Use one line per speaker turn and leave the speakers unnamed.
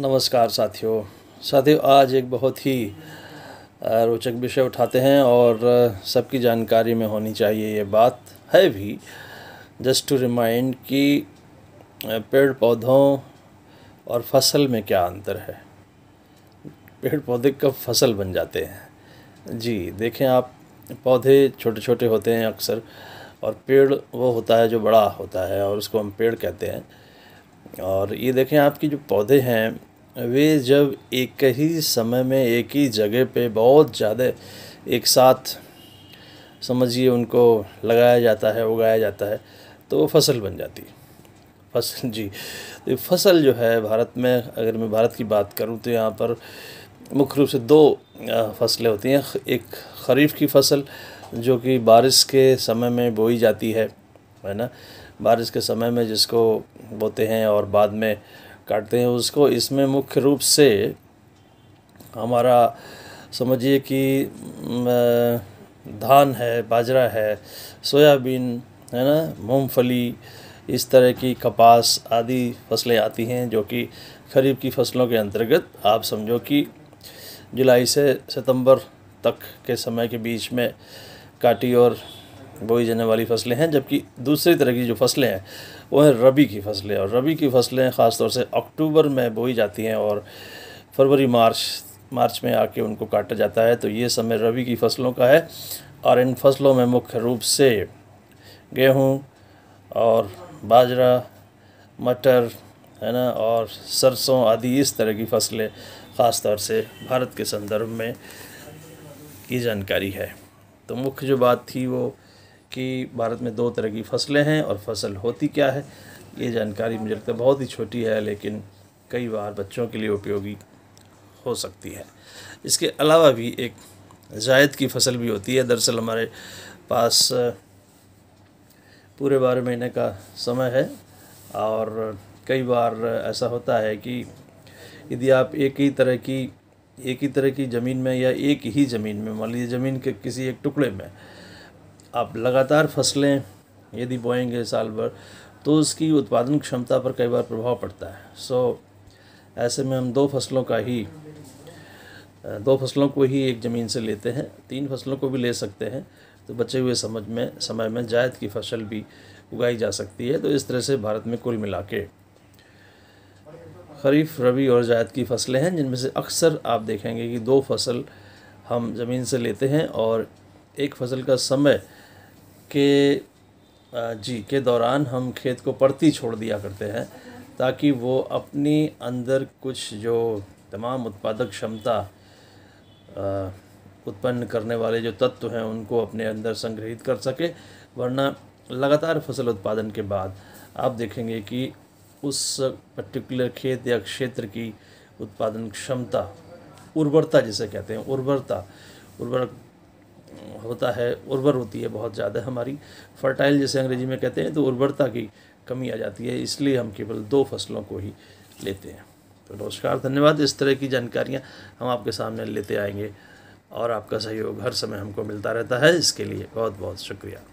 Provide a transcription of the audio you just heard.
नमस्कार साथियों साथियों आज एक बहुत ही रोचक विषय उठाते हैं और सबकी जानकारी में होनी चाहिए ये बात है भी जस्ट टू रिमाइंड कि पेड़ पौधों और फसल में क्या अंतर है पेड़ पौधे कब फसल बन जाते हैं जी देखें आप पौधे छोटे छोटे होते हैं अक्सर और पेड़ वो होता है जो बड़ा होता है और उसको हम पेड़ कहते हैं और ये देखें आपकी जो पौधे हैं वे जब एक ही समय में एक ही जगह पे बहुत ज़्यादा एक साथ समझिए उनको लगाया जाता है उगाया जाता है तो वो फसल बन जाती है फसल जी तो फसल जो है भारत में अगर मैं भारत की बात करूँ तो यहाँ पर मुख्य रूप से दो फसलें होती हैं एक खरीफ की फसल जो कि बारिश के समय में बोई जाती है है ना बारिश के समय में जिसको बोते हैं और बाद में काटते हैं उसको इसमें मुख्य रूप से हमारा समझिए कि धान है बाजरा है सोयाबीन है ना मूंगफली इस तरह की कपास आदि फसलें आती हैं जो कि खरीफ की फसलों के अंतर्गत आप समझो कि जुलाई से सितंबर तक के समय के बीच में काटी और बोई जाने वाली फसलें हैं जबकि दूसरी तरह की जो फसलें हैं वो हैं रबी की फसलें और रबी की फसलें ख़ासतौर से अक्टूबर में बोई जाती हैं और फरवरी मार्च मार्च में आके उनको काटा जाता है तो ये समय रबी की फसलों का है और इन फसलों में मुख्य रूप से गेहूँ और बाजरा मटर है ना और सरसों आदि इस तरह की फसलें ख़ास तौर से भारत के संदर्भ में की जानकारी है तो मुख्य जो बात थी वो कि भारत में दो तरह की फसलें हैं और फसल होती क्या है ये जानकारी मुझे लगता है बहुत ही छोटी है लेकिन कई बार बच्चों के लिए उपयोगी हो सकती है इसके अलावा भी एक जायद की फसल भी होती है दरअसल हमारे पास पूरे बारह महीने का समय है और कई बार ऐसा होता है कि यदि आप एक ही तरह की एक ही तरह की ज़मीन में या एक ही ज़मीन में मान लीजिए ज़मीन के किसी एक टुकड़े में आप लगातार फसलें यदि बोएंगे साल भर तो उसकी उत्पादन क्षमता पर कई बार प्रभाव पड़ता है सो so, ऐसे में हम दो फसलों का ही दो फसलों को ही एक ज़मीन से लेते हैं तीन फसलों को भी ले सकते हैं तो बचे हुए समझ में समय में जायद की फसल भी उगाई जा सकती है तो इस तरह से भारत में कुल मिला के खरीफ रबी और जायद की फसलें हैं जिनमें से अक्सर आप देखेंगे कि दो फसल हम ज़मीन से लेते हैं और एक फसल का समय के जी के दौरान हम खेत को परती छोड़ दिया करते हैं ताकि वो अपनी अंदर कुछ जो तमाम उत्पादक क्षमता उत्पन्न करने वाले जो तत्व हैं उनको अपने अंदर संग्रहित कर सके वरना लगातार फसल उत्पादन के बाद आप देखेंगे कि उस पर्टिकुलर खेत या क्षेत्र की उत्पादन क्षमता उर्वरता जिसे कहते हैं उर्वरता उर्वरक होता है उर्वर होती है बहुत ज़्यादा हमारी फर्टाइल जैसे अंग्रेजी में कहते हैं तो उर्वरता की कमी आ जाती है इसलिए हम केवल दो फसलों को ही लेते हैं तो नमस्कार धन्यवाद इस तरह की जानकारियाँ हम आपके सामने लेते आएंगे और आपका सहयोग हर समय हमको मिलता रहता है इसके लिए बहुत बहुत शुक्रिया